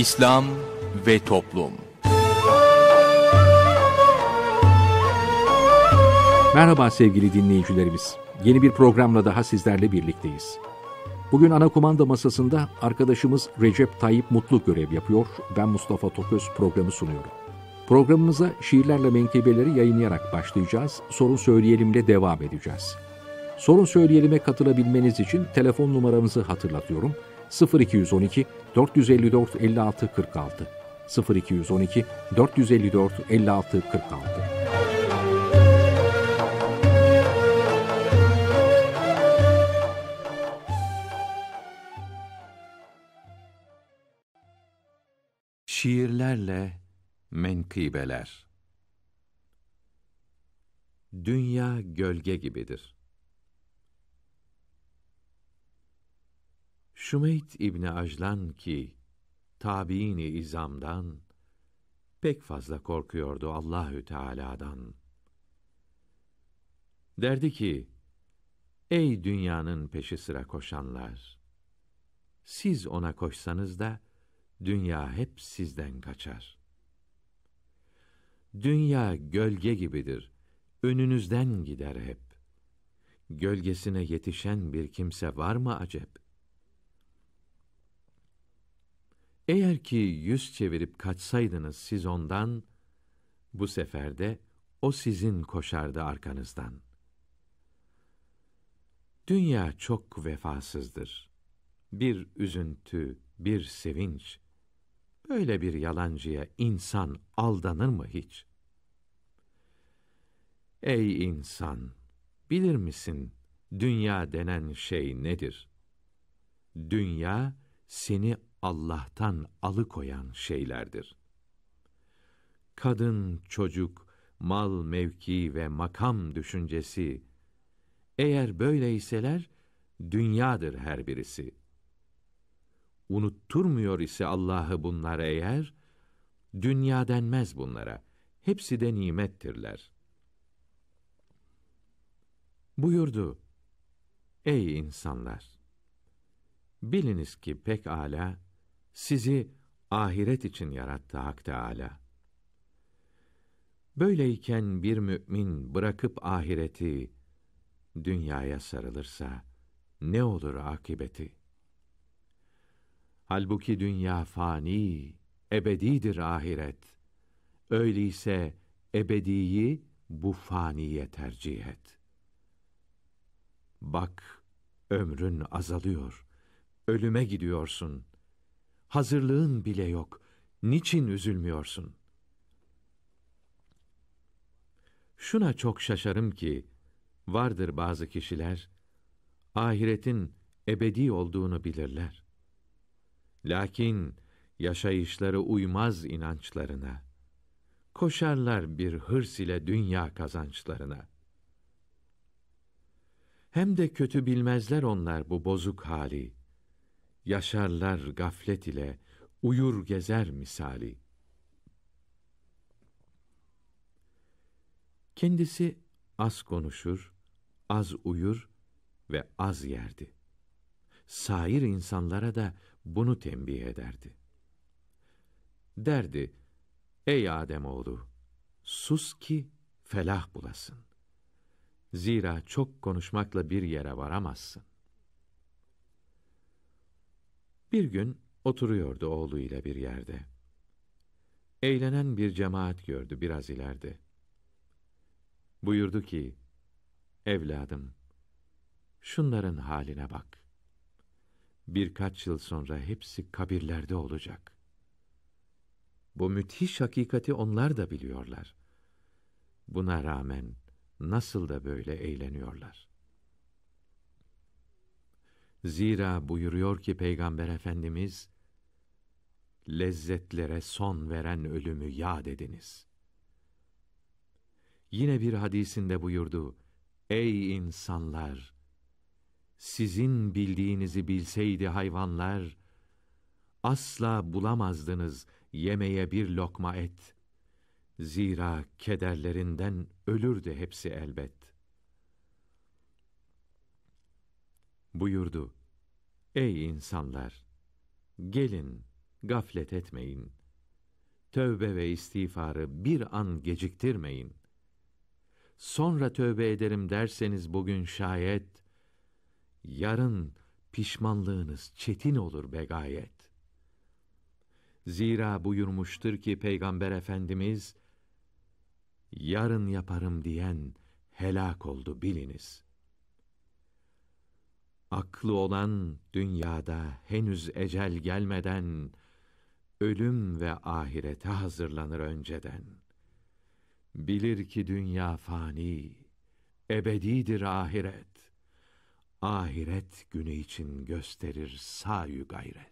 İslam ve Toplum Merhaba sevgili dinleyicilerimiz. Yeni bir programla daha sizlerle birlikteyiz. Bugün ana kumanda masasında arkadaşımız Recep Tayyip Mutlu görev yapıyor. Ben Mustafa Toköz programı sunuyorum. Programımıza şiirlerle menkebeleri yayınlayarak başlayacağız. Sorun Söyleyelim'le devam edeceğiz. Sorun Söyleyelim'e katılabilmeniz için telefon numaramızı hatırlatıyorum. 0212 454 56 46 0212 454 56 46 Şiirlerle Menkıbeler Dünya gölge gibidir. Şümeyt İbni Ajlan ki, tabiini izamdan, pek fazla korkuyordu Allahü Teala'dan. Derdi ki, Ey dünyanın peşi sıra koşanlar! Siz ona koşsanız da, dünya hep sizden kaçar. Dünya gölge gibidir, önünüzden gider hep. Gölgesine yetişen bir kimse var mı acep?'' Eğer ki yüz çevirip kaçsaydınız siz ondan, bu seferde o sizin koşardı arkanızdan. Dünya çok vefasızdır. Bir üzüntü, bir sevinç. Böyle bir yalancıya insan aldanır mı hiç? Ey insan, bilir misin dünya denen şey nedir? Dünya seni Allah'tan alıkoyan şeylerdir. Kadın, çocuk, mal, mevki ve makam düşüncesi, eğer böyleyseler, dünyadır her birisi. Unutturmuyor ise Allah'ı bunlara eğer, dünya denmez bunlara, hepsi de nimettirler. Buyurdu, ey insanlar! Biliniz ki pek âlâ, sizi ahiret için yarattı Hak Teala. Böyleyken bir mü'min bırakıp ahireti, dünyaya sarılırsa, ne olur akibeti? Halbuki dünya fani, ebedidir ahiret. Öyleyse ebediyi bu faniye tercih et. Bak, ömrün azalıyor. Ölüme gidiyorsun hazırlığın bile yok. Niçin üzülmüyorsun? Şuna çok şaşarım ki vardır bazı kişiler ahiretin ebedi olduğunu bilirler. Lakin yaşayışları uymaz inançlarına. Koşarlar bir hırs ile dünya kazançlarına. Hem de kötü bilmezler onlar bu bozuk hali.'' yaşarlar gaflet ile, uyur gezer misali. Kendisi az konuşur, az uyur ve az yerdi. Sair insanlara da bunu tembih ederdi. Derdi, ey Adem oğlu, sus ki felah bulasın. Zira çok konuşmakla bir yere varamazsın. Bir gün oturuyordu oğluyla bir yerde. Eğlenen bir cemaat gördü biraz ileride. Buyurdu ki, Evladım, şunların haline bak. Birkaç yıl sonra hepsi kabirlerde olacak. Bu müthiş hakikati onlar da biliyorlar. Buna rağmen nasıl da böyle eğleniyorlar. Zira buyuruyor ki Peygamber Efendimiz, lezzetlere son veren ölümü yad ediniz. Yine bir hadisinde buyurdu, Ey insanlar! Sizin bildiğinizi bilseydi hayvanlar, asla bulamazdınız yemeye bir lokma et. Zira kederlerinden ölürdü hepsi elbet. buyurdu. Ey insanlar! Gelin, gaflet etmeyin. Tövbe ve istiğfarı bir an geciktirmeyin. Sonra tövbe ederim derseniz bugün şayet, yarın pişmanlığınız çetin olur be gayet. Zira buyurmuştur ki Peygamber Efendimiz, yarın yaparım diyen helak oldu biliniz.'' Aklı olan dünyada henüz ecel gelmeden ölüm ve ahirete hazırlanır önceden. Bilir ki dünya fani, ebedidir ahiret. Ahiret günü için gösterir sayü gayret.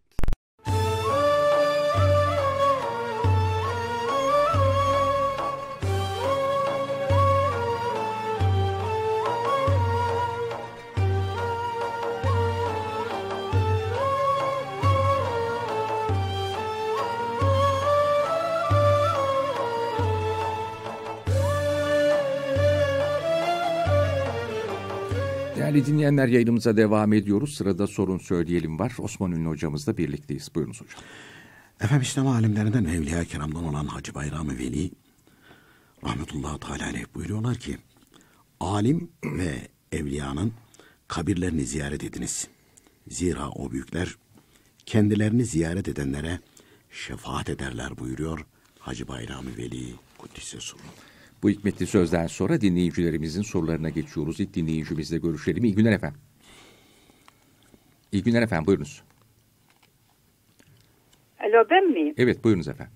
Değerli dinleyenler yayınımıza devam ediyoruz. Sırada sorun söyleyelim var. Osman Ünlü hocamızla birlikteyiz. Buyurunuz hocam. Efendim İslam alimlerinden Evliya Kiram'dan olan Hacı Bayram-ı Veli rahmetullahi teala aleyh buyuruyorlar ki alim ve evliyanın kabirlerini ziyaret ediniz. Zira o büyükler kendilerini ziyaret edenlere şefaat ederler buyuruyor Hacı Bayram-ı Veli Kuddise Surullah. Bu hikmetli sözden sonra dinleyicilerimizin sorularına geçiyoruz. İlk dinleyicimizle görüşelim. İyi günler efendim. İyi günler efendim. Buyurunuz. Alo ben miyim? Evet buyurunuz efendim.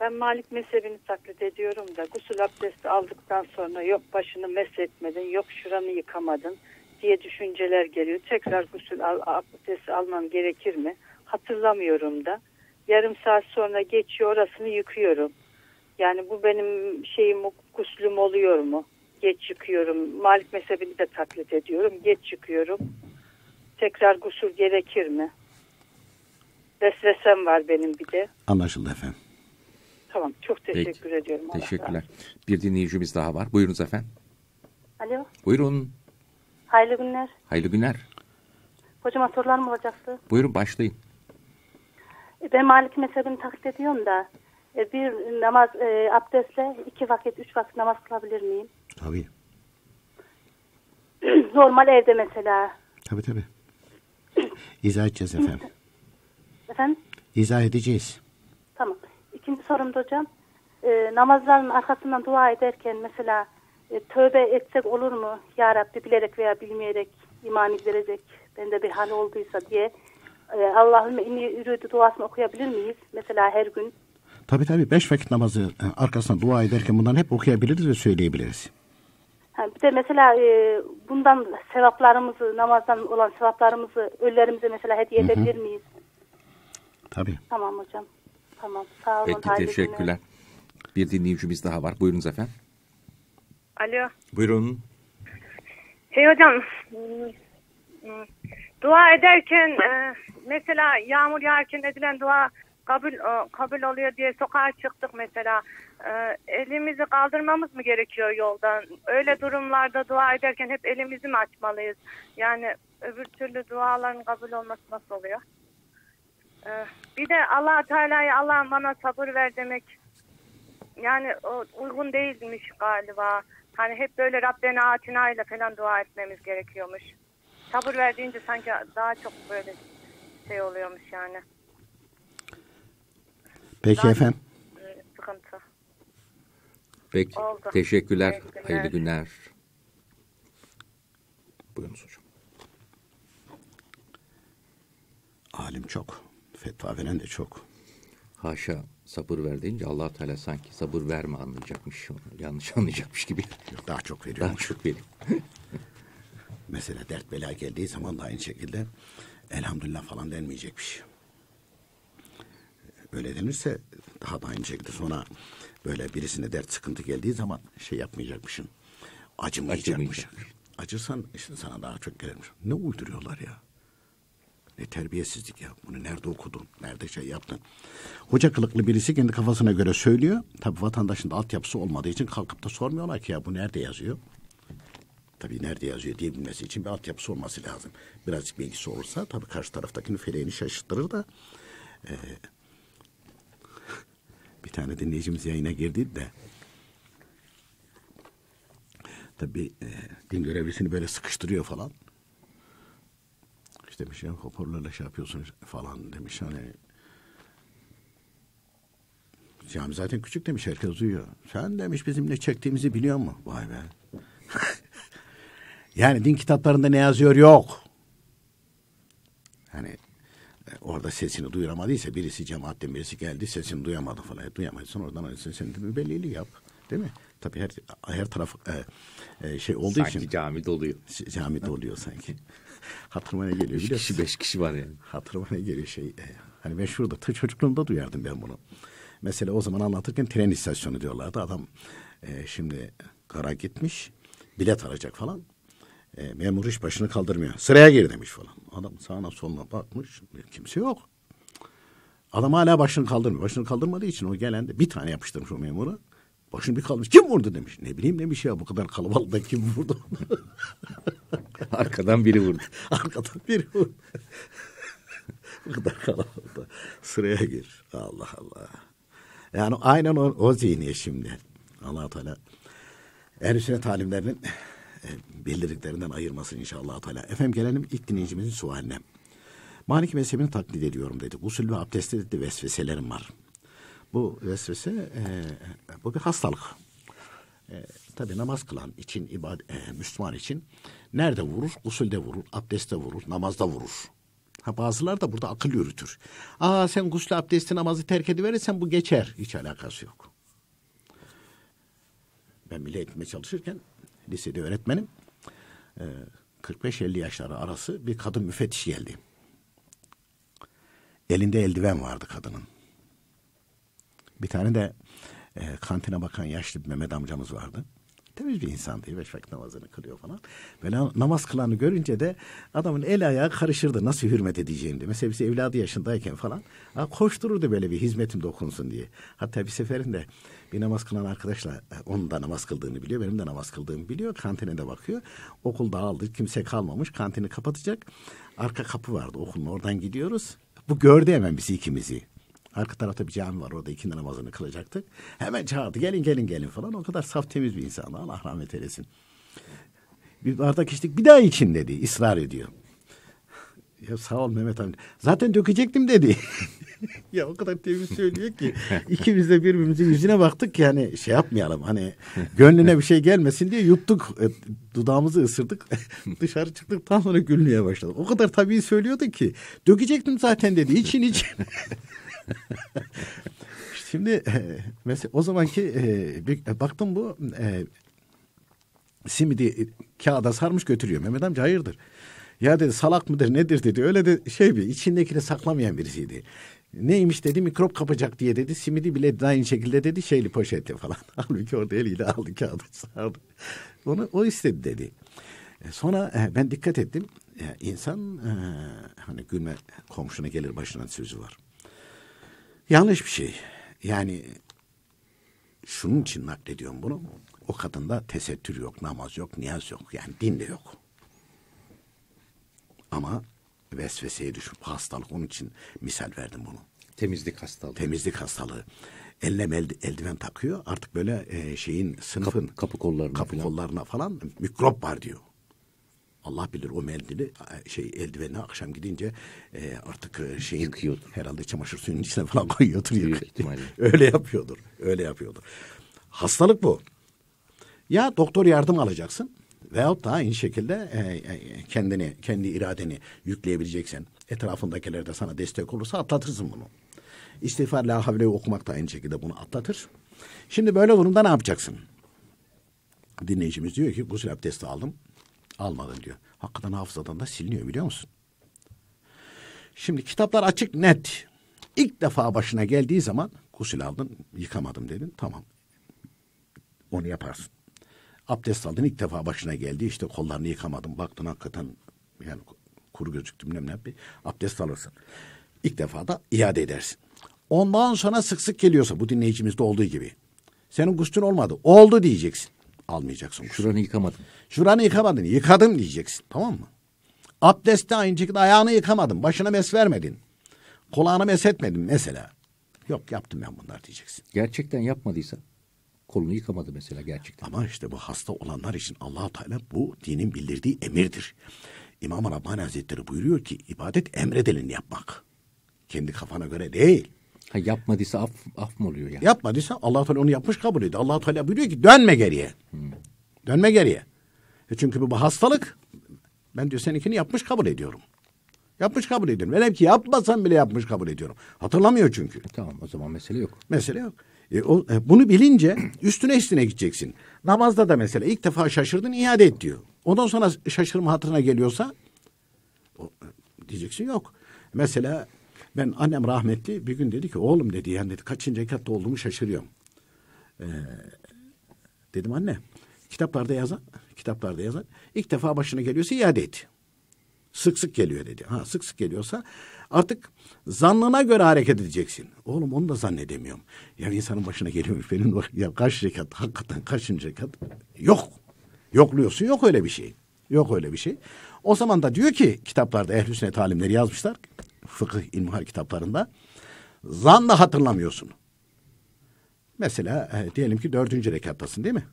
Ben Malik mezhebini taklit ediyorum da gusül abdesti aldıktan sonra yok başını mesletmedin, yok şuranı yıkamadın diye düşünceler geliyor. Tekrar gusül al, abdesti almam gerekir mi? Hatırlamıyorum da. Yarım saat sonra geçiyor orasını yıkıyorum. Yani bu benim şeyim kuslum oluyor mu? Geç çıkıyorum. Malik mezhebini de taklit ediyorum. Geç çıkıyorum. Tekrar gusül gerekir mi? Vesvesem var benim bir de. Anlaşıldı efendim. Tamam. Çok teşekkür Peki. ediyorum. Teşekkürler. Bir dinleyicimiz daha var. Buyurunuz efendim. Alo. Buyurun. Hayırlı günler. Hayırlı günler. Hocam Hocama mı olacaktı. Buyurun başlayın. E, ben Malik mezhebini taklit ediyorum da e, bir namaz e, abdestle iki vakit, üç vakit namaz kılabilir miyim? Tabii. Normal evde mesela. Tabii tabii. İzah edeceğiz efendim. Efendim? İzah edeceğiz. Tamam. İkinci sorum da hocam. E, namazların arkasından dua ederken mesela e, tövbe etsek olur mu? Ya Rabbi bilerek veya bilmeyerek iman giderecek. Bende bir hal olduysa diye. E, Allah'ım inni ürüdü duasını okuyabilir miyiz? Mesela her gün. Tabii tabii beş vakit namazı e, arkasında dua ederken bundan hep okuyabiliriz ve söyleyebiliriz. Ha, bir de mesela e, bundan sevaplarımızı, namazdan olan sevaplarımızı ölülerimize mesela hediye Hı edebilir miyiz? Tabii. Tamam hocam. Tamam. Sağ olun. Peki teşekkürler. Günler. Bir dinleyicimiz daha var. Buyurunuz efendim. Alo. Buyurun. Hey hocam, dua ederken e, mesela yağmur yağarken edilen dua kabul e, kabul oluyor diye sokağa çıktık mesela. E, elimizi kaldırmamız mı gerekiyor yoldan? Öyle durumlarda dua ederken hep elimizi mi açmalıyız? Yani öbür türlü duaların kabul olması nasıl oluyor? E, bir de Allah Teala'ya Allah bana sabır ver demek yani uygun değilmiş galiba. Hani hep böyle Rabbena Atina ile falan dua etmemiz gerekiyormuş. Sabır verdiğince sanki daha çok böyle şey oluyormuş yani. Peki Ondan efendim. E, sıkıntı. Peki. Oldu. Teşekkürler. Teşekkürler. Hayırlı günler. Buyurunuz hocam. Alim çok. Fetva veren de çok. Haşa sabır ver deyince allah Teala sanki sabır verme anlayacakmış. Yanlış anlayacakmış gibi. daha çok veriyor. Daha çok veriyor. Mesela dert bela geldiği zaman da aynı şekilde elhamdülillah falan denmeyecekmiş öyle denirse daha da aynı şekilde sonra böyle birisine dert sıkıntı geldiği zaman şey yapmayacakmışsın. acımayacakmış Acırsan işte sana daha çok gelirmiş. Ne uyduruyorlar ya? Ne terbiyesizlik ya. Bunu nerede okudun? Nerede şey yaptın? Hoca kılıklı birisi kendi kafasına göre söylüyor. Tabi vatandaşın da altyapısı olmadığı için kalkıp da sormuyorlar ki ya bu nerede yazıyor? Tabi nerede yazıyor diye bilmesi için bir altyapısı olması lazım. Birazcık bilgisi olursa tabi karşı taraftakini feleğini şaşırtırır da e, bir tane dinleyicimiz yayına girdi de tabi e, din görevlisini böyle sıkıştırıyor falan. İşte bir şey hoparlörle şey yapıyorsunuz falan demiş hani cami zaten küçük demiş herkes duyuyor. Sen demiş bizimle çektiğimizi biliyor mu? Vay be. yani din kitaplarında ne yazıyor yok. hani orada sesini duyuramadıysa birisi cemaatten birisi geldi sesini duyamadı falan. E, Duyamazsan oradan hani sesini belirli yap. Değil mi? Tabii her her taraf e, e, şey olduğu sanki için. Sanki cami doluyor. Cami doluyor sanki. Hatırıma ne geliyor biliyor kişi beş kişi var yani. Hatırıma ne geliyor şey. E, hani ben şurada tı çocukluğumda duyardım ben bunu. Mesela o zaman anlatırken tren istasyonu diyorlardı. Adam e, şimdi kara gitmiş bilet alacak falan. E, memur hiç başını kaldırmıyor. Sıraya gir demiş falan. Adam sağına soluna bakmış. E, kimse yok. Adam hala başını kaldırmıyor. Başını kaldırmadığı için o gelen de bir tane yapıştırmış o memura. Başını bir kalmış. Kim vurdu demiş. Ne bileyim demiş ya bu kadar kalabalıkta kim vurdu? Arkadan biri vurdu. Arkadan biri vurdu. bu kadar kalabalıkta. Sıraya gir. Allah Allah. Yani aynen o, o zihniye şimdi. allah Teala. Ehl-i talimlerinin e, belirliklerinden ayırmasın inşallah Teala. Efendim gelelim ilk dinleyicimizin sualine. Maliki mezhebini taklit ediyorum dedi. Usul ve abdestte dedi vesveselerim var. Bu vesvese e, bu bir hastalık. E, tabii namaz kılan için, ibadet, e, Müslüman için nerede vurur? Usulde vurur, abdestte vurur, namazda vurur. Ha, bazılar da burada akıl yürütür. Aa sen gusül abdesti namazı terk ediverirsen bu geçer. Hiç alakası yok. Ben bile etmeye çalışırken lisede öğretmenim. E, ee, 45-50 yaşları arası bir kadın müfettiş geldi. Elinde eldiven vardı kadının. Bir tane de e, kantine bakan yaşlı bir Mehmet amcamız vardı. Temiz bir insan değil. Beş vakit namazını kılıyor falan. Böyle namaz kılanı görünce de adamın el ayağı karışırdı. Nasıl hürmet edeceğim diye Mesela biz evladı yaşındayken falan koştururdu böyle bir hizmetim dokunsun diye. Hatta bir seferinde bir namaz kılan arkadaşla onun da namaz kıldığını biliyor. Benim de namaz kıldığımı biliyor. Kantine de bakıyor. Okul dağıldı. Kimse kalmamış. Kantini kapatacak. Arka kapı vardı okulun. Oradan gidiyoruz. Bu gördü hemen bizi ikimizi. Arka tarafta bir cami var orada ikindi namazını kılacaktık. Hemen çağırdı gelin gelin gelin falan. O kadar saf temiz bir insandı Allah rahmet eylesin. Bir bardak içtik bir daha için dedi ısrar ediyor. Ya sağ ol Mehmet abi. Zaten dökecektim dedi. ya o kadar temiz söylüyor ki. ikimiz de birbirimizin yüzüne baktık ki hani şey yapmayalım. Hani gönlüne bir şey gelmesin diye yuttuk. E, dudağımızı ısırdık. Dışarı çıktık tam sonra gülmeye başladık. O kadar tabii söylüyordu ki. Dökecektim zaten dedi. için için. Şimdi e, mesela o zamanki e, bir, e, baktım bu e, simidi kağıda sarmış götürüyor. Mehmet amca hayırdır? Ya dedi salak mıdır nedir dedi. Öyle de şey bir içindekini saklamayan birisiydi. Neymiş dedi mikrop kapacak diye dedi. Simidi bile aynı şekilde dedi şeyli poşetle falan. Halbuki orada eliyle aldı kağıdı sardı. Onu o istedi dedi. Sonra ben dikkat ettim. insan hani gülme komşuna gelir başına sözü var. Yanlış bir şey. Yani şunun için naklediyorum bunu. O kadında tesettür yok, namaz yok, niyaz yok. Yani din de yok. Ama vesveseye düşüp hastalık onun için misal verdim bunu. Temizlik hastalığı. Temizlik hastalığı. Eline eldiven takıyor. Artık böyle e, şeyin sınıfın kapı, kapı kollarına kapı falan. kollarına falan mikrop var diyor. Allah bilir o mendili e, şey eldiveni akşam gidince e, artık e, şeyin Yıkıyordur. herhalde çamaşır suyunun içine falan koyuyordur. öyle yapıyordur. Öyle yapıyordur. Hastalık bu. Ya doktor yardım alacaksın veyahut da aynı şekilde e, e, kendini, kendi iradeni yükleyebileceksen, etrafındakiler de sana destek olursa atlatırsın bunu. İstiğfar la havle okumak da aynı şekilde bunu atlatır. Şimdi böyle durumda ne yapacaksın? Dinleyicimiz diyor ki gusül abdesti aldım. Almadın diyor. Hakikaten hafızadan da siliniyor biliyor musun? Şimdi kitaplar açık net. İlk defa başına geldiği zaman gusül aldın, yıkamadım dedin. Tamam. Onu yaparsın. Abdest aldın ilk defa başına geldi. işte kollarını yıkamadım. Baktın hakikaten yani kuru gözüktüm ne ne bir abdest alırsın. İlk defa da iade edersin. Ondan sonra sık sık geliyorsa bu dinleyicimizde olduğu gibi. Senin guslün olmadı. Oldu diyeceksin almayacaksın. Şuranı yıkamadın. Şuranı yıkamadın. Yıkadım diyeceksin. Tamam mı? Abdeste aynı şekilde ayağını yıkamadın. Başına mes vermedin. Kulağını mes etmedin mesela. Yok yaptım ben bunlar diyeceksin. Gerçekten yapmadıysa kolunu yıkamadı mesela gerçekten. Ama işte bu hasta olanlar için allah Teala bu dinin bildirdiği emirdir. İmam-ı Rabbani Hazretleri buyuruyor ki ibadet emredelin yapmak. Kendi kafana göre değil. Ha, yapmadıysa af, af mı oluyor yani? Yapmadıysa allah Teala onu yapmış kabul ediyor. allah Teala buyuruyor ki dönme geriye. Hı. Hmm. Dönme geriye. E çünkü bu hastalık. Ben diyor seninkini yapmış kabul ediyorum. Yapmış kabul ediyorum. Velev ki yapmasam bile yapmış kabul ediyorum. Hatırlamıyor çünkü. E tamam o zaman mesele yok. Mesele yok. E, o, e, bunu bilince üstüne üstüne gideceksin. Namazda da mesela ilk defa şaşırdın iade et diyor. Ondan sonra şaşırma hatırına geliyorsa o, e, diyeceksin yok. Mesela ben annem rahmetli bir gün dedi ki oğlum dedi yani dedi kaçıncı rekatta olduğumu şaşırıyorum. Ee, dedim anne kitaplarda yazan kitaplarda yazan ilk defa başına geliyorsa iade et. Sık sık geliyor dedi. Ha sık sık geliyorsa artık zannına göre hareket edeceksin. Oğlum onu da zannedemiyorum. Ya insanın başına geliyormuş benim ya kaç rekat hakikaten kaçıncı rekat yok. Yokluyorsun yok öyle bir şey. Yok öyle bir şey. O zaman da diyor ki kitaplarda ehl-i sünnet alimleri yazmışlar fıkıh ilmihal kitaplarında zanla hatırlamıyorsun. Mesela e, diyelim ki dördüncü rekattasın değil mi?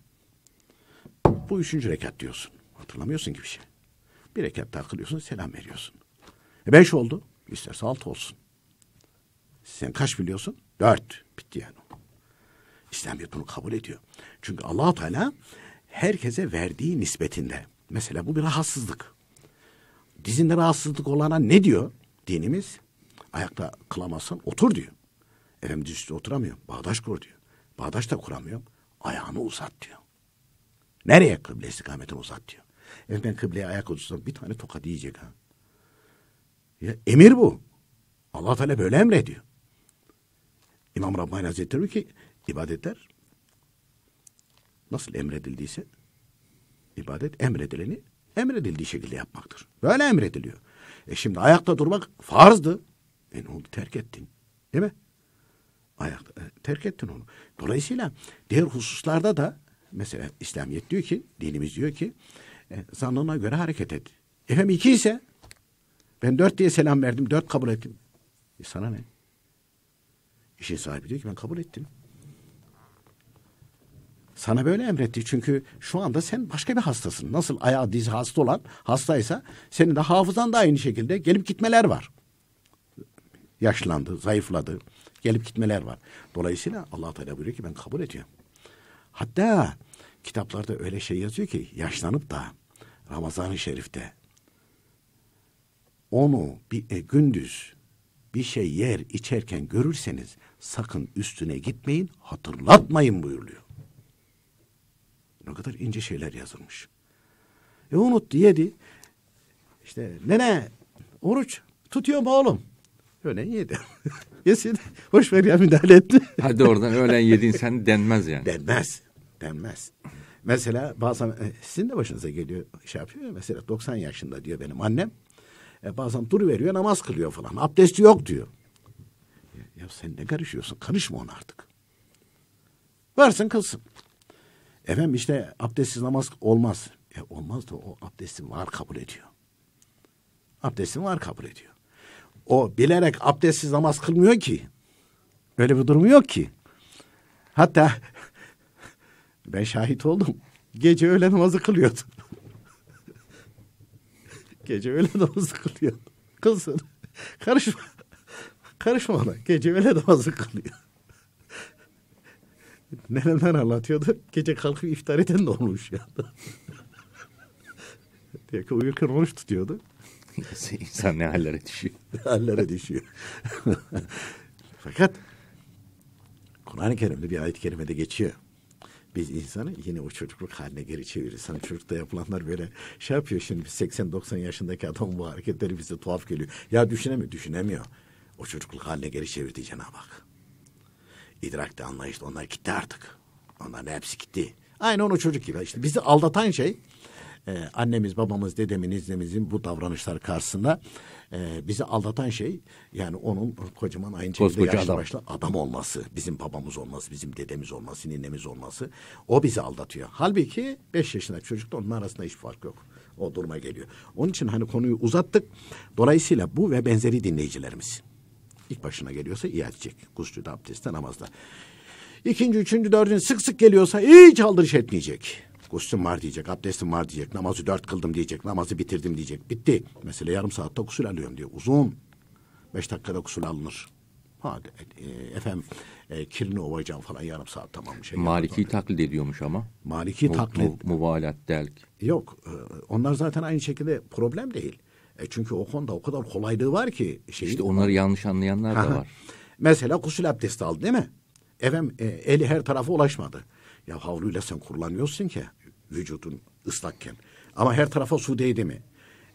Bu üçüncü rekat diyorsun. Hatırlamıyorsun ki bir şey. Bir rekat daha kılıyorsun, selam veriyorsun. E beş oldu. İsterse altı olsun. Sen kaç biliyorsun? Dört. Bitti yani. İslamiyet bunu kabul ediyor. Çünkü allah Teala herkese verdiği nispetinde. Mesela bu bir rahatsızlık. Dizinde rahatsızlık olana ne diyor? Dinimiz ayakta kılamazsan otur diyor. Efendim diz üstüne oturamıyor. Bağdaş kur diyor. Bağdaş da kuramıyor. Ayağını uzat diyor. Nereye kıble istikametini uzat diyor. Efendim ben kıbleye ayak uzatsam bir tane tokat yiyecek ha. Ya emir bu. Allah Teala böyle emrediyor. İmam Rabbani Hazretleri ki ibadetler nasıl emredildiyse ibadet emredileni emredildiği şekilde yapmaktır. Böyle emrediliyor. E şimdi ayakta durmak farzdı. E ne oldu terk ettin değil mi? Ayakta, e, terk ettin onu. Dolayısıyla diğer hususlarda da mesela İslamiyet diyor ki dinimiz diyor ki e, zannına göre hareket et. Efendim iki ise ben dört diye selam verdim dört kabul ettim. E sana ne? İşin sahibi diyor ki ben kabul ettim. Sana böyle emretti çünkü şu anda sen başka bir hastasın. Nasıl ayağı diz hasta olan hastaysa senin de hafızan da aynı şekilde gelip gitmeler var. Yaşlandı, zayıfladı, gelip gitmeler var. Dolayısıyla Allah Teala buyuruyor ki ben kabul ediyorum. Hatta kitaplarda öyle şey yazıyor ki yaşlanıp da Ramazan-ı Şerif'te onu bir e, gündüz bir şey yer içerken görürseniz sakın üstüne gitmeyin hatırlatmayın buyuruluyor. Ne kadar ince şeyler yazılmış. E unuttu yedi. İşte nene oruç tutuyor mu oğlum? Öğlen yedi. Yesin. Hoş ver ya müdahale etti. Hadi oradan öğlen yedin sen denmez yani. Denmez. Denmez. Mesela bazen e, sizin de başınıza geliyor şey yapıyor mesela 90 yaşında diyor benim annem. E, bazen dur veriyor namaz kılıyor falan. Abdesti yok diyor. Ya, ya sen ne karışıyorsun? Karışma ona artık. Varsın kılsın. Efendim işte abdestsiz namaz olmaz. E olmaz da o abdestin var kabul ediyor. Abdestin var kabul ediyor. O bilerek abdestsiz namaz kılmıyor ki. Öyle bir durumu yok ki. Hatta ben şahit oldum. Gece öğle namazı kılıyordu. Gece öğle namazı kılıyordu. Kılsın. Karışma. Karışma ona. Gece öğle namazı kılıyor. nelemden anlatıyordu. Gece kalkıp iftar eden de olmuş ya. diye ki uyurken oruç tutuyordu. İnsan ne hallere düşüyor. hallere düşüyor. Fakat Kur'an-ı Kerim'de bir ayet-i kerimede geçiyor. Biz insanı yine o çocukluk haline geri çeviririz. Hani çocukta yapılanlar böyle şey yapıyor. Şimdi 80-90 yaşındaki adam bu hareketleri bize tuhaf geliyor. Ya düşünemiyor, düşünemiyor. O çocukluk haline geri çevirdi Cenab-ı Hak. İdrakta anlayışta onlar gitti artık. Onların hepsi gitti. Aynı onu çocuk gibi. İşte bizi aldatan şey e, annemiz, babamız, dedemiz, izlemizin bu davranışlar karşısında e, bizi aldatan şey yani onun kocaman aynı şekilde yaşlı adam. başlı adam olması, bizim babamız olması, bizim dedemiz olması, ninemiz olması o bizi aldatıyor. Halbuki beş yaşındaki da onun arasında hiçbir fark yok. O duruma geliyor. Onun için hani konuyu uzattık. Dolayısıyla bu ve benzeri dinleyicilerimiz İlk başına geliyorsa iyi edecek. Gusülde, abdestte, namazda. İkinci, üçüncü, dördüncü sık sık geliyorsa hiç aldırış etmeyecek. Gusülüm var diyecek, abdestim var diyecek, namazı dört kıldım diyecek, namazı bitirdim diyecek. Bitti. Mesela yarım saatte gusül alıyorum diyor. Uzun. Beş dakikada gusül alınır. Hadi e, efendim e, kirini ovacağım falan yarım saat tamam bir şey. Maliki taklit ediyormuş ama. Maliki mu, taklit. Mu, muvalat delk. Yok e, onlar zaten aynı şekilde problem değil. E çünkü o konuda o kadar kolaylığı var ki. Şeyin, İşte onları yanlış anlayanlar da var. Mesela gusül abdesti aldı değil mi? Efendim e, eli her tarafa ulaşmadı. Ya havluyla sen kullanıyorsun ki vücudun ıslakken. Ama her tarafa su değdi mi?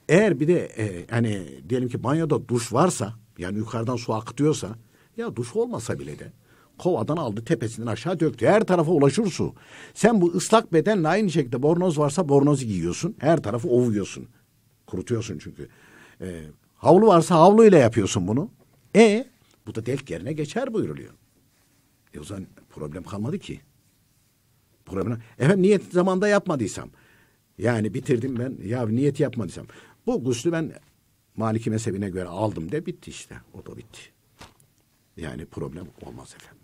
Eğer bir de e, hani diyelim ki banyoda duş varsa yani yukarıdan su akıtıyorsa ya duş olmasa bile de kovadan aldı tepesinden aşağı döktü. Her tarafa ulaşır su. Sen bu ıslak bedenle aynı şekilde bornoz varsa bornozu giyiyorsun. Her tarafı ovuyorsun. Kurutuyorsun çünkü. E, havlu varsa havluyla yapıyorsun bunu. E bu da delk yerine geçer buyuruluyor. E o zaman problem kalmadı ki. Problem. Efendim niyet zamanda yapmadıysam. Yani bitirdim ben. Ya niyet yapmadıysam. Bu guslü ben Maliki mezhebine göre aldım de bitti işte. O da bitti. Yani problem olmaz efendim.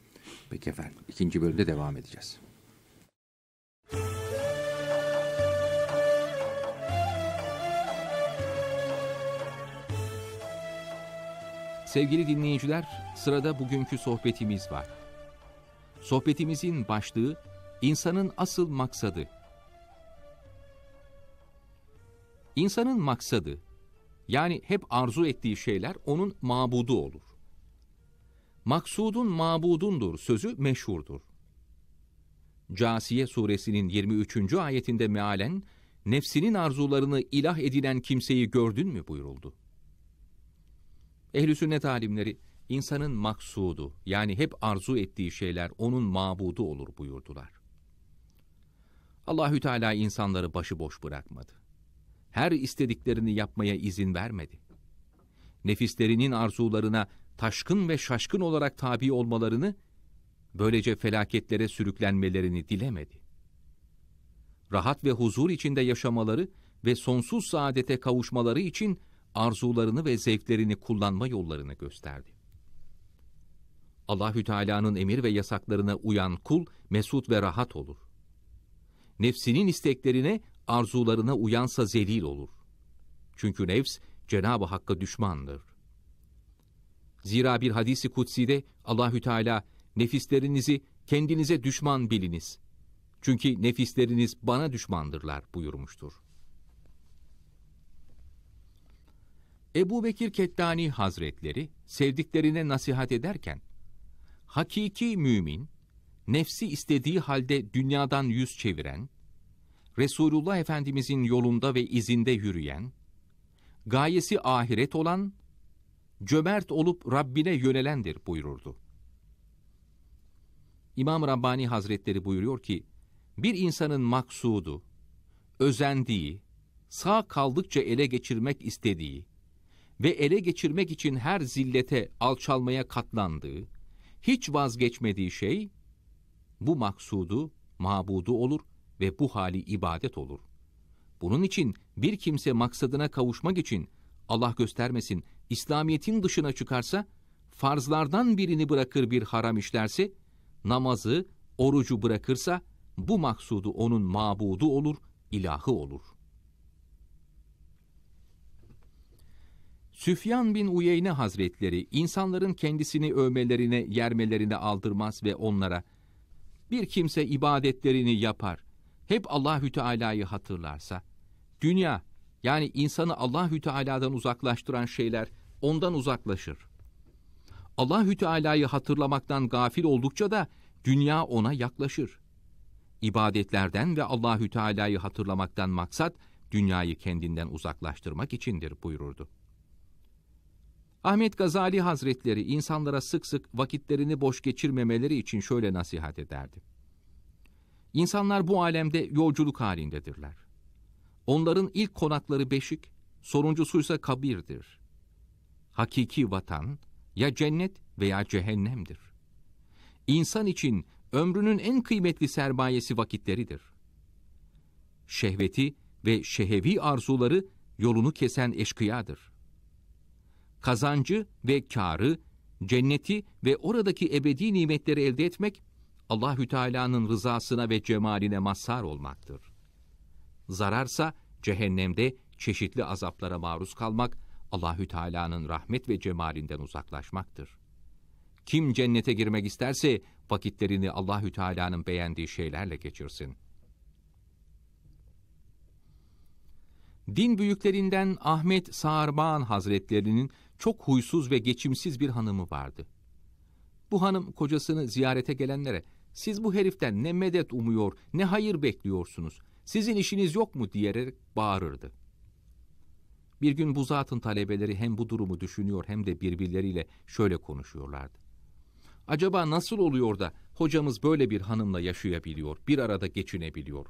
Peki efendim. ikinci bölümde devam edeceğiz. Sevgili dinleyiciler, sırada bugünkü sohbetimiz var. Sohbetimizin başlığı, insanın asıl maksadı. İnsanın maksadı, yani hep arzu ettiği şeyler onun mabudu olur. Maksudun mabudundur sözü meşhurdur. Casiye suresinin 23. ayetinde mealen, nefsinin arzularını ilah edilen kimseyi gördün mü buyuruldu. Ehli sünnet alimleri insanın maksudu yani hep arzu ettiği şeyler onun mabudu olur buyurdular. Allahü Teala insanları başıboş bırakmadı. Her istediklerini yapmaya izin vermedi. Nefislerinin arzularına taşkın ve şaşkın olarak tabi olmalarını, böylece felaketlere sürüklenmelerini dilemedi. Rahat ve huzur içinde yaşamaları ve sonsuz saadete kavuşmaları için arzularını ve zevklerini kullanma yollarını gösterdi. Allahü Teala'nın emir ve yasaklarına uyan kul mesut ve rahat olur. Nefsinin isteklerine, arzularına uyansa zelil olur. Çünkü nefs Cenab-ı Hakk'a düşmandır. Zira bir hadisi kutside Allahü Teala nefislerinizi kendinize düşman biliniz. Çünkü nefisleriniz bana düşmandırlar buyurmuştur. Ebu Bekir Kettani Hazretleri sevdiklerine nasihat ederken, hakiki mümin, nefsi istediği halde dünyadan yüz çeviren, Resulullah Efendimizin yolunda ve izinde yürüyen, gayesi ahiret olan, cömert olup Rabbine yönelendir buyururdu. İmam Rabbani Hazretleri buyuruyor ki, bir insanın maksudu, özendiği, sağ kaldıkça ele geçirmek istediği, ve ele geçirmek için her zillete, alçalmaya katlandığı, hiç vazgeçmediği şey bu maksudu, mabudu olur ve bu hali ibadet olur. Bunun için bir kimse maksadına kavuşmak için Allah göstermesin İslamiyetin dışına çıkarsa, farzlardan birini bırakır bir haram işlerse, namazı, orucu bırakırsa bu maksudu onun mabudu olur, ilahı olur. Süfyan bin Uyeyne Hazretleri insanların kendisini övmelerine, yermelerine aldırmaz ve onlara bir kimse ibadetlerini yapar, hep Allahü Teala'yı hatırlarsa, dünya yani insanı Allahü Teala'dan uzaklaştıran şeyler ondan uzaklaşır. Allahü Teala'yı hatırlamaktan gafil oldukça da dünya ona yaklaşır. İbadetlerden ve Allahü Teala'yı hatırlamaktan maksat dünyayı kendinden uzaklaştırmak içindir buyururdu. Ahmet Gazali Hazretleri insanlara sık sık vakitlerini boş geçirmemeleri için şöyle nasihat ederdi. İnsanlar bu alemde yolculuk halindedirler. Onların ilk konakları beşik, sonuncusuysa kabirdir. Hakiki vatan ya cennet veya cehennemdir. İnsan için ömrünün en kıymetli sermayesi vakitleridir. Şehveti ve şehevi arzuları yolunu kesen eşkıyadır kazancı ve karı, cenneti ve oradaki ebedi nimetleri elde etmek, Allahü Teala'nın rızasına ve cemaline mazhar olmaktır. Zararsa cehennemde çeşitli azaplara maruz kalmak, Allahü Teala'nın rahmet ve cemalinden uzaklaşmaktır. Kim cennete girmek isterse vakitlerini Allahü Teala'nın beğendiği şeylerle geçirsin. Din büyüklerinden Ahmet Sağırban Hazretlerinin çok huysuz ve geçimsiz bir hanımı vardı. Bu hanım kocasını ziyarete gelenlere siz bu heriften ne medet umuyor ne hayır bekliyorsunuz sizin işiniz yok mu diyerek bağırırdı. Bir gün bu zatın talebeleri hem bu durumu düşünüyor hem de birbirleriyle şöyle konuşuyorlardı. Acaba nasıl oluyor da hocamız böyle bir hanımla yaşayabiliyor, bir arada geçinebiliyor?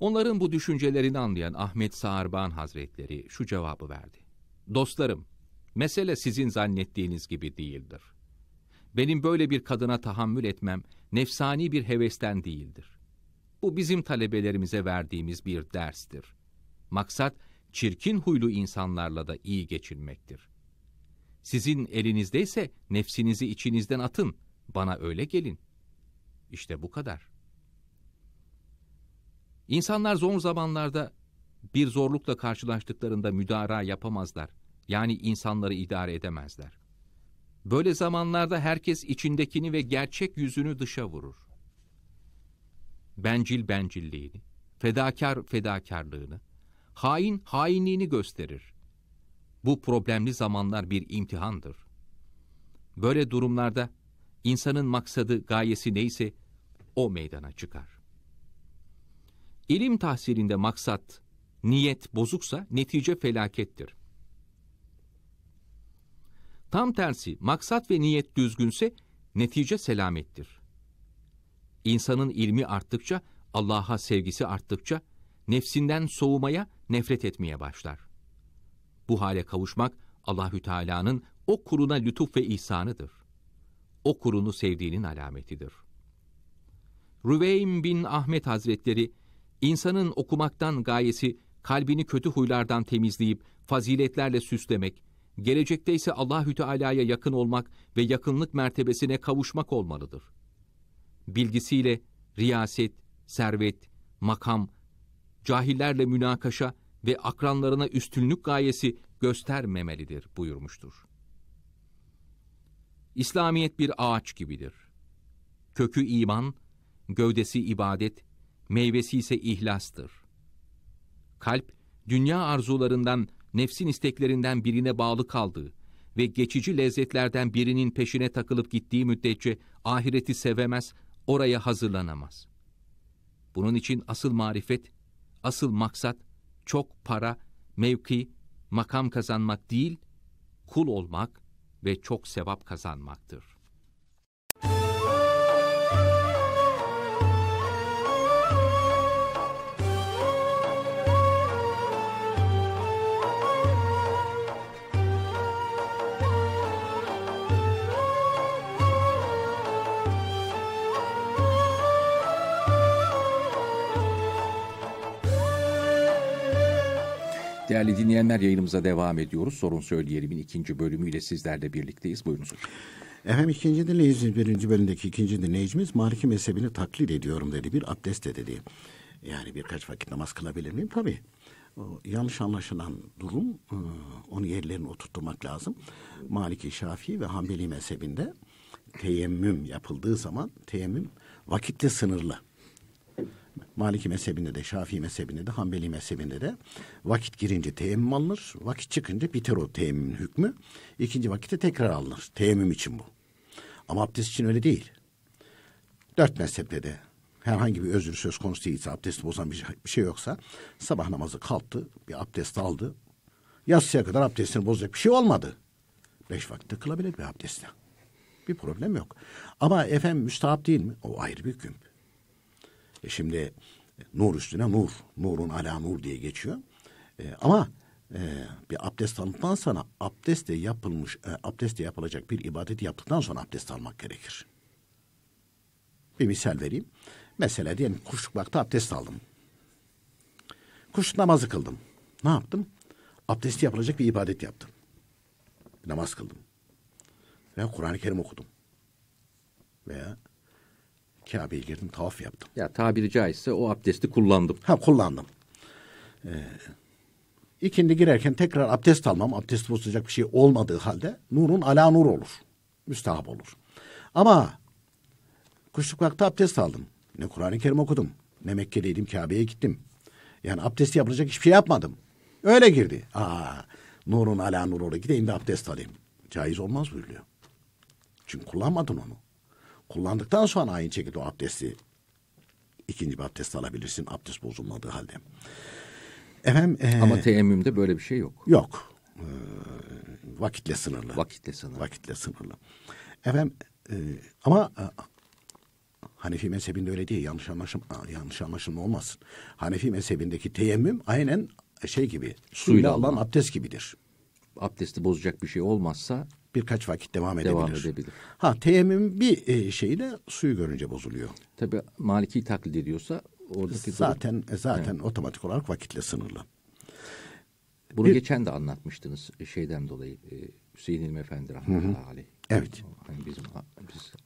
Onların bu düşüncelerini anlayan Ahmet Sağırban Hazretleri şu cevabı verdi. Dostlarım, mesele sizin zannettiğiniz gibi değildir. Benim böyle bir kadına tahammül etmem nefsani bir hevesten değildir. Bu bizim talebelerimize verdiğimiz bir derstir. Maksat çirkin huylu insanlarla da iyi geçinmektir. Sizin elinizdeyse nefsinizi içinizden atın, bana öyle gelin. İşte bu kadar. İnsanlar zor zamanlarda bir zorlukla karşılaştıklarında müdara yapamazlar yani insanları idare edemezler. Böyle zamanlarda herkes içindekini ve gerçek yüzünü dışa vurur. Bencil bencilliğini, fedakar fedakarlığını, hain hainliğini gösterir. Bu problemli zamanlar bir imtihandır. Böyle durumlarda insanın maksadı, gayesi neyse o meydana çıkar. İlim tahsilinde maksat, niyet bozuksa netice felakettir. Tam tersi maksat ve niyet düzgünse netice selamettir. İnsanın ilmi arttıkça, Allah'a sevgisi arttıkça, nefsinden soğumaya, nefret etmeye başlar. Bu hale kavuşmak Allahü Teala'nın o kuruna lütuf ve ihsanıdır. O kurunu sevdiğinin alametidir. Rüveym bin Ahmet Hazretleri, insanın okumaktan gayesi kalbini kötü huylardan temizleyip faziletlerle süslemek, Gelecekte ise Allahü Teala'ya yakın olmak ve yakınlık mertebesine kavuşmak olmalıdır. Bilgisiyle riyaset, servet, makam, cahillerle münakaşa ve akranlarına üstünlük gayesi göstermemelidir buyurmuştur. İslamiyet bir ağaç gibidir. Kökü iman, gövdesi ibadet, meyvesi ise ihlastır. Kalp, dünya arzularından nefsin isteklerinden birine bağlı kaldığı ve geçici lezzetlerden birinin peşine takılıp gittiği müddetçe ahireti sevemez, oraya hazırlanamaz. Bunun için asıl marifet, asıl maksat çok para, mevki, makam kazanmak değil, kul olmak ve çok sevap kazanmaktır. Değerli dinleyenler yayınımıza devam ediyoruz. Sorun Söyleyelim'in ikinci bölümüyle sizlerle birlikteyiz. Buyurunuz hocam. Efendim ikinci dinleyicimiz, birinci bölümdeki ikinci dinleyicimiz Maliki mezhebini taklit ediyorum dedi. Bir abdest de dedi. Yani birkaç vakit namaz kılabilir miyim? Tabii. O, yanlış anlaşılan durum e, onu yerlerine oturtmak lazım. Maliki, Şafii ve Hanbeli mezhebinde teyemmüm yapıldığı zaman teyemmüm vakitte sınırlı. Maliki mezhebinde de, Şafii mezhebinde de, Hanbeli mezhebinde de vakit girince teyemmüm alınır. Vakit çıkınca biter o teyemmümün hükmü. İkinci vakitte tekrar alınır. Teyemmüm için bu. Ama abdest için öyle değil. Dört mezhepte de herhangi bir özür söz konusu değilse, abdesti bozan şey, bir şey yoksa sabah namazı kalktı, bir abdest aldı. Yatsıya kadar abdestini bozacak bir şey olmadı. Beş vakitte kılabilir bir abdestle. Bir problem yok. Ama efendim müstahap değil mi? O ayrı bir hüküm. E, şimdi nur üstüne nur, nurun ala nur diye geçiyor. E, ama e, bir abdest aldıktan sonra abdestle yapılmış, e, abdestle yapılacak bir ibadeti yaptıktan sonra abdest almak gerekir. Bir misal vereyim. Mesela diyelim kuşluk vakti abdest aldım. Kuşluk namazı kıldım. Ne yaptım? Abdesti yapılacak bir ibadet yaptım. Namaz kıldım. Veya Kur'an-ı Kerim okudum. Veya Kabe'ye girdim tavaf yaptım. Ya tabiri caizse o abdesti kullandım. Ha kullandım. Ee, ikindi girerken tekrar abdest almam. Abdest bozacak bir şey olmadığı halde nurun ala nur olur. Müstahap olur. Ama kuşluk vakti abdest aldım. Ne Kur'an-ı Kerim okudum. Ne Mekke'deydim Kabe'ye gittim. Yani abdest yapılacak hiçbir şey yapmadım. Öyle girdi. Aa, nurun ala nur olur. Gideyim de abdest alayım. Caiz olmaz buyuruyor. Çünkü kullanmadın onu kullandıktan sonra aynı şekilde o abdesti ikinci bir abdest alabilirsin abdest bozulmadığı halde. Efendim, e, Ama teyemmümde böyle bir şey yok. Yok. E, vakitle sınırlı. Vakitle sınırlı. Vakitle sınırlı. Efendim e, ama e, Hanefi mezhebinde öyle değil. Yanlış anlaşım yanlış anlaşılma olmasın. Hanefi mezhebindeki teyemmüm aynen şey gibi suyla alınan abdest gibidir. Abdesti bozacak bir şey olmazsa birkaç vakit devam edebilir. Devam edebilir. Ha teyemmüm bir e, şeyi de suyu görünce bozuluyor. Tabii Maliki taklit ediyorsa oradaki zaten durum... E, zaten evet. otomatik olarak vakitle sınırlı. Bunu bir... geçen de anlatmıştınız e, şeyden dolayı Hüseyin İlmi Efendi rahmetullahi Evet. Yani bizim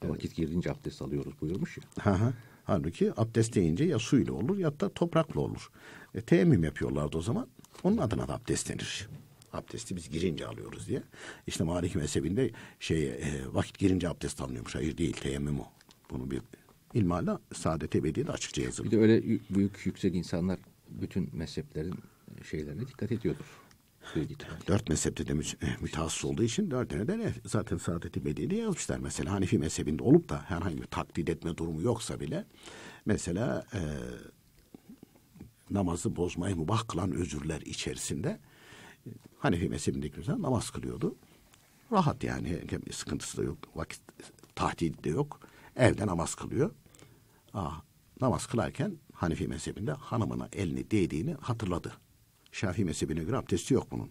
biz vakit girdiğince abdest alıyoruz buyurmuş ya. Ha ha. Halbuki abdest deyince ya suyla olur ya da toprakla olur. E, teyemmüm yapıyorlardı o zaman. Onun adına da abdest denir. Abdesti biz girince alıyoruz diye. İşte Maliki mezhebinde şey e, vakit girince abdest alınıyormuş. Hayır değil teyemmüm o. Bunu bir ilmala saadet ebediye de açıkça yazılır. Bir de öyle büyük yüksek insanlar bütün mezheplerin e, şeylerine dikkat ediyordur. Dört mezhepte de e, mütehassıs olduğu için dörtüne de zaten Saadet-i Bedi'de yazmışlar. Mesela Hanefi mezhebinde olup da herhangi bir taklit etme durumu yoksa bile mesela e, namazı bozmayı mubah kılan özürler içerisinde Hanefi mezhebindeki insan namaz kılıyordu. Rahat yani sıkıntısı da yok. Vakit tahdidi de yok. Evde namaz kılıyor. Ah, namaz kılarken Hanefi mezhebinde hanımına elini değdiğini hatırladı. Şafii mezhebine göre abdesti yok bunun.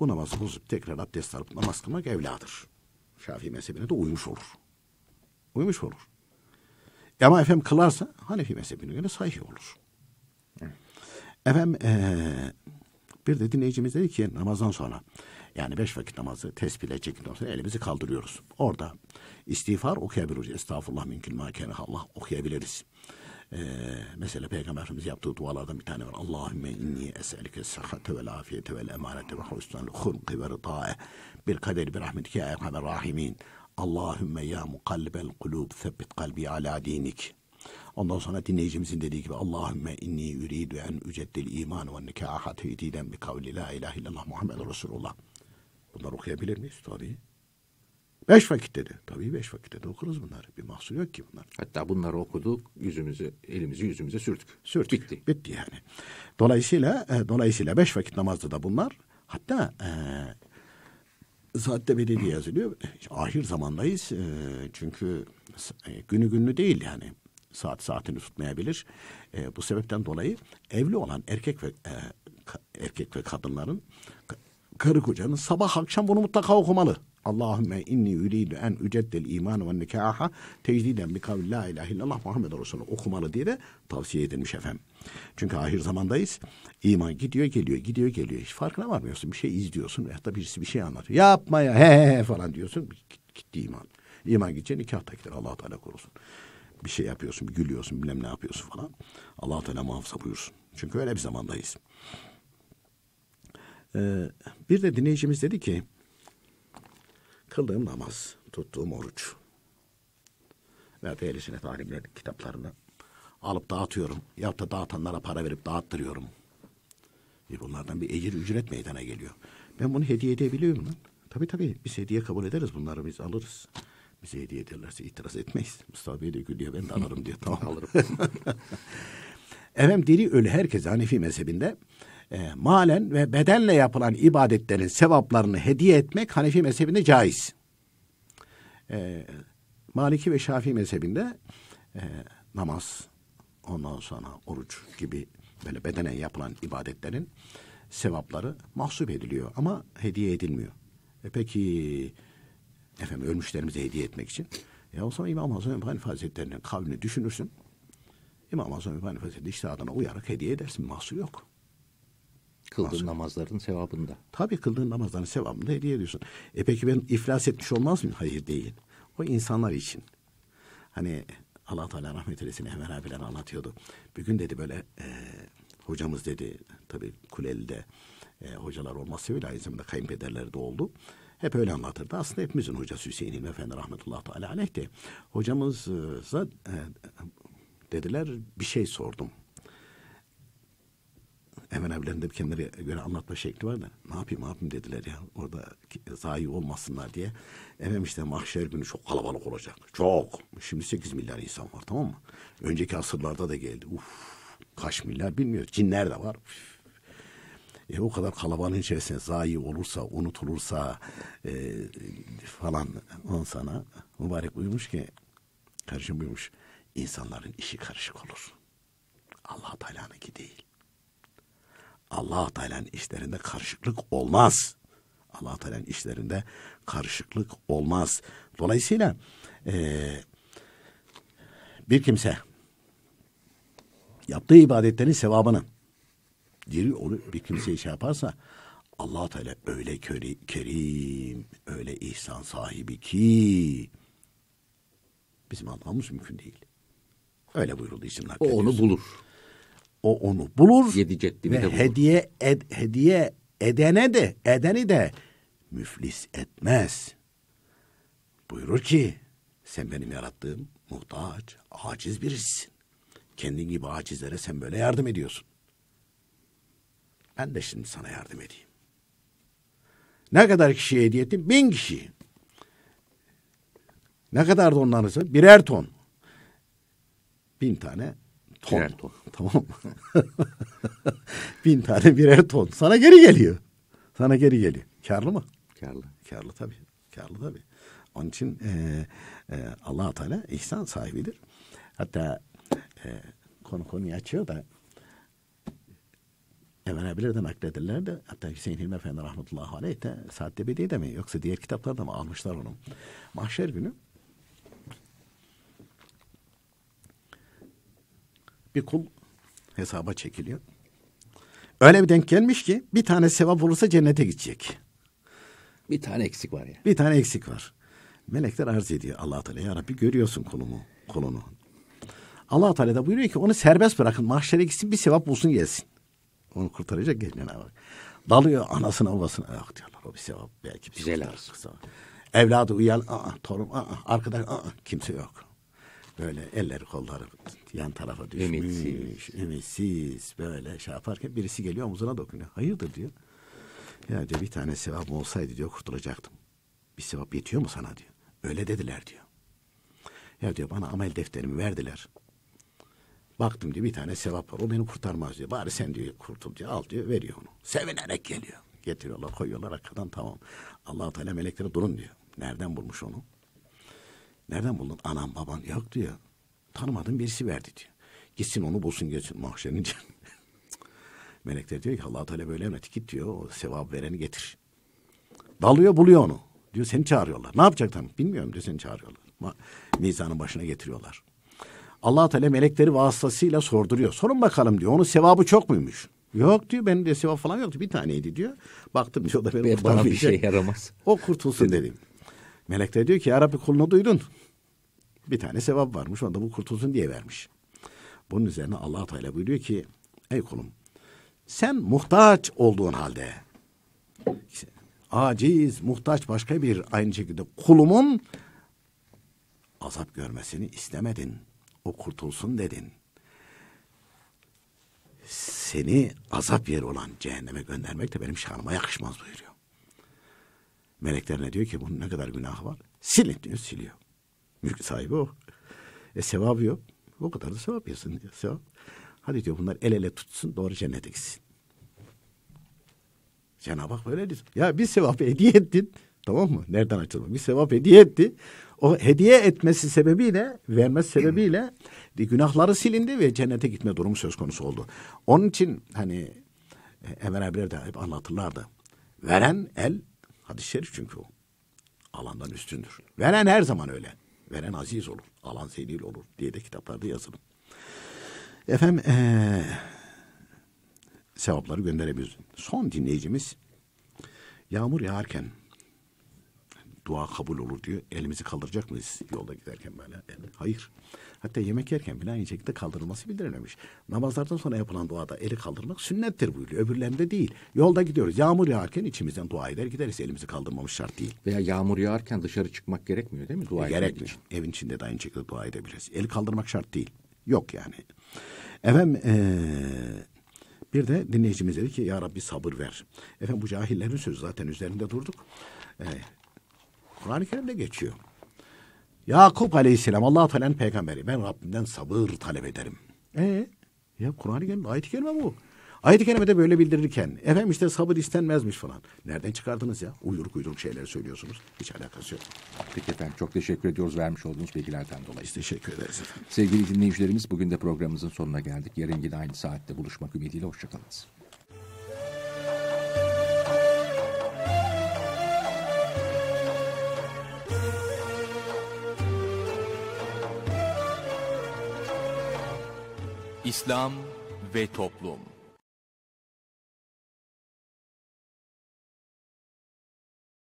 Bu namazı bozup tekrar abdest alıp namaz kılmak evladır. Şafii mezhebine de uymuş olur. Uymuş olur. E ama efendim kılarsa Hanefi mezhebine göre sahih olur. Efendim ee, bir de dinleyicimiz dedi ki namazdan sonra yani beş vakit namazı tesbihle çekindikten sonra elimizi kaldırıyoruz. Orada istiğfar okuyabiliriz. Estağfurullah mümkün makene Allah okuyabiliriz. Ee, mesela Peygamber Efendimiz yaptığı dualardan bir tane var. Allahümme inni eselike sıhhate vel afiyete vel emanete ve husnel hulki ve rıdae bil kaderi bir rahmetike ya rahimin. Allahümme ya mukallibel kulub sebbit kalbi ala dinik. Ondan sonra dinleyicimizin dediği gibi Allahümme inni üridu en üceddil iman ve nikaha tevdiden bi kavli la ilahe illallah Muhammed Resulullah. Bunları okuyabilir miyiz? Tabii. Beş vakit dedi. Tabii beş vakit dedi okuruz bunları. Bir mahsur yok ki bunlar. Hatta bunları okuduk, yüzümüzü, elimizi yüzümüze sürdük. Sürdük Bitti. Bitti yani. Dolayısıyla e, dolayısıyla beş vakit namazda da bunlar. Hatta e, saatte belediye yazılıyor. Ahir zamandayız. E, çünkü e, günü günlü değil yani saat saatini tutmayabilir. E, bu sebepten dolayı evli olan erkek ve e, erkek ve kadınların karı kocanın sabah akşam bunu mutlaka okumalı. Allahümme inni yuridu en üceddel iman ve nikaha tecdiden bi kavli la ilahe illallah Muhammed Resulü okumalı diye de tavsiye edilmiş efendim. Çünkü ahir zamandayız. İman gidiyor geliyor gidiyor geliyor. Hiç farkına varmıyorsun. Bir şey izliyorsun veyahut da birisi bir şey anlatıyor. Yapma ya he he falan diyorsun. Gitti iman. İman gidecek nikah takdir Allah Teala korusun bir şey yapıyorsun, bir gülüyorsun, bilmem ne yapıyorsun falan. Allah Teala muhafaza buyursun. Çünkü öyle bir zamandayız. Ee, bir de dinleyicimiz dedi ki kıldığım namaz, tuttuğum oruç ve de elisine talimler kitaplarını alıp dağıtıyorum. Ya da dağıtanlara para verip dağıttırıyorum. E bunlardan bir ecir ücret meydana geliyor. Ben bunu hediye edebiliyor muyum? Tabii tabii biz hediye kabul ederiz bunları biz alırız. Bize hediye ederlerse itiraz etmeyiz. Mustafa Bey de gülüyor ben de alırım diyor. Tamam alırım. Efendim diri ölü herkes Hanefi mezhebinde e, malen ve bedenle yapılan ibadetlerin sevaplarını hediye etmek Hanefi mezhebinde caiz. E, Maliki ve Şafii mezhebinde e, namaz, ondan sonra oruç gibi böyle bedene yapılan ibadetlerin sevapları mahsup ediliyor ama hediye edilmiyor. E peki efendim ölmüşlerimize hediye etmek için. Ya o zaman İmam Hasan Ömer Hanife Hazretleri'nin kavlini düşünürsün. İmam Hasan Ömer Hanife Hazretleri iştihadına uyarak hediye edersin. Mahsur yok. Kıldığın Mahsur. namazların sevabında. Tabii kıldığın namazların sevabında hediye ediyorsun. E peki ben iflas etmiş olmaz mıyım? Hayır değil. O insanlar için. Hani Allah Teala rahmet eylesin Emel abiler anlatıyordu. Bir gün dedi böyle e, hocamız dedi tabii Kuleli'de e, hocalar olmaz sebebiyle aynı zamanda kayınpederleri de oldu. Hep öyle anlatırdı. Aslında hepimizin hocası Hüseyin İlmi Efendi rahmetullahi teala aleyh de hocamıza e, dediler bir şey sordum. Hemen evlerinde bir kendileri göre anlatma şekli var da ne yapayım ne yapayım dediler ya orada zayi olmasınlar diye. Efendim işte mahşer günü çok kalabalık olacak. Çok. Şimdi 8 milyar insan var tamam mı? Önceki asırlarda da geldi. Uf kaç milyar bilmiyoruz. Cinler de var. Uf. E, o kadar kalabalığın içerisinde zayi olursa, unutulursa e, falan on sana mübarek buymuş ki karışım buymuş. İnsanların işi karışık olur. Allah Teala'nınki değil. Allah Teala'nın işlerinde karışıklık olmaz. Allah Teala'nın işlerinde karışıklık olmaz. Dolayısıyla e, bir kimse yaptığı ibadetlerin sevabını diri onu bir kimseye şey yaparsa allah Teala öyle köri, kerim, öyle ihsan sahibi ki bizim anlamamız mümkün değil. Öyle buyuruldu isim O onu bulur. O onu bulur. Yedi ceddini ve de bulur. hediye ed, hediye edene de edeni de müflis etmez. Buyurur ki sen benim yarattığım muhtaç, aciz birisin. Kendin gibi acizlere sen böyle yardım ediyorsun. Ben de şimdi sana yardım edeyim. Ne kadar kişiye hediye ettim? Bin kişi. Ne kadar da onların Birer ton. Bin tane ton. Birer ton. Tamam bin tane birer ton. Sana geri geliyor. Sana geri geliyor. Karlı mı? Karlı. Karlı tabii. Karlı tabii. Onun için e, e, allah Teala ihsan sahibidir. Hatta e, konu konuyu açıyor da Emenebilir de nakledirler de hatta Hüseyin Hilmi Efendi rahmetullahi aleyh de Saatte Bedi de mi yoksa diğer kitaplar da mı almışlar onu? Mahşer günü bir kul hesaba çekiliyor. Öyle bir denk gelmiş ki bir tane sevap olursa cennete gidecek. Bir tane eksik var ya. Yani. Bir tane eksik var. Melekler arz ediyor Allah Teala ya Rabbi görüyorsun kolumu, Kulunu. Allah Teala da buyuruyor ki onu serbest bırakın mahşere gitsin bir sevap bulsun gelsin. Onu kurtaracak genç cenab Dalıyor anasına babasına. Yok ah diyorlar o bir sevap. Belki bir Bize lazım. Sevap. Evladı uyan. Aa, torun. Aa, arkadaş. Aa, kimse yok. Böyle elleri kolları yan tarafa düşmüş. Ümitsiz. Ümitsiz. Böyle şey yaparken birisi geliyor omuzuna dokunuyor. Hayırdır diyor. Ya diyor bir tane sevap olsaydı diyor kurtulacaktım. Bir sevap yetiyor mu sana diyor. Öyle dediler diyor. Ya diyor bana amel defterimi verdiler. Baktım diyor bir tane sevap var. O beni kurtarmaz diyor. Bari sen diyor kurtul diyor. Al diyor veriyor onu. Sevinerek geliyor. Getiriyorlar koyuyorlar arkadan tamam. allah Teala meleklere durun diyor. Nereden bulmuş onu? Nereden buldun? Anam baban yok diyor. Tanımadığın birisi verdi diyor. Gitsin onu bulsun geçsin mahşerin Melekler diyor ki allah Teala böyle emretti. Git diyor o sevap vereni getir. Dalıyor buluyor onu. Diyor seni çağırıyorlar. Ne yapacaklar? Bilmiyorum diyor seni çağırıyorlar. Nisan'ın başına getiriyorlar allah Teala melekleri vasıtasıyla sorduruyor. Sorun bakalım diyor. Onun sevabı çok muymuş? Yok diyor benim de sevap falan yoktu. Bir taneydi diyor. Baktım diyor da benim bir, bana bir şey yaramaz. O kurtulsun dedim. Melek de diyor ki ya Rabbi kulunu duydun. Bir tane sevap varmış. da bu kurtulsun diye vermiş. Bunun üzerine allah Teala buyuruyor ki ey kulum sen muhtaç olduğun halde aciz, muhtaç başka bir aynı şekilde kulumun azap görmesini istemedin o kurtulsun dedin. Seni azap yeri olan cehenneme göndermek de benim şanıma yakışmaz buyuruyor. ne diyor ki bunun ne kadar günahı var. Silin diyor siliyor. Mülk sahibi o. E sevabı yok. O kadar da sevap yesin diyor. Sevap. Hadi diyor bunlar el ele tutsun doğru cennete gitsin. Cenab-ı Hak böyle diyor. Ya bir sevap hediye ettin. Tamam mı? Nereden açılma? Bir sevap hediye etti o hediye etmesi sebebiyle, vermesi sebebiyle günahları silindi ve cennete gitme durumu söz konusu oldu. Onun için hani Emre abiler de hep anlatırlardı. Veren el, hadis-i şerif çünkü o. Alandan üstündür. Veren her zaman öyle. Veren aziz olur, alan zelil olur diye de kitaplarda yazılır. Efendim ee, sevapları gönderemiyoruz. Son dinleyicimiz yağmur yağarken dua kabul olur diyor. Elimizi kaldıracak mıyız yolda giderken böyle? Yani e, hayır. Hatta yemek yerken bile aynı şekilde kaldırılması bildirilmemiş. Namazlardan sonra yapılan duada eli kaldırmak sünnettir buyuruyor. Öbürlerinde değil. Yolda gidiyoruz. Yağmur yağarken içimizden dua eder gideriz. Elimizi kaldırmamış şart değil. Veya yağmur yağarken dışarı çıkmak gerekmiyor değil mi? Dua e, gerekmiyor. Için. Evin içinde de aynı şekilde dua edebiliriz. eli kaldırmak şart değil. Yok yani. Efendim ee, bir de dinleyicimiz dedi ki ya Rabbi sabır ver. Efendim bu cahillerin sözü zaten üzerinde durduk. Ee, Kur'an-ı Kerim'de geçiyor. Yakup Aleyhisselam Allah Teala'nın peygamberi. Ben Rabbimden sabır talep ederim. Ee, ya Kur'an-ı Kerim ayet-i kerime bu. Ayet-i kerimede böyle bildirirken efendim işte sabır istenmezmiş falan. Nereden çıkardınız ya? Uyduruk uyduruk şeyler söylüyorsunuz. Hiç alakası yok. Peki efendim çok teşekkür ediyoruz vermiş olduğunuz bilgilerden dolayı. Biz teşekkür ederiz efendim. Sevgili dinleyicilerimiz bugün de programımızın sonuna geldik. Yarın yine aynı saatte buluşmak ümidiyle hoşçakalınız. İslam ve Toplum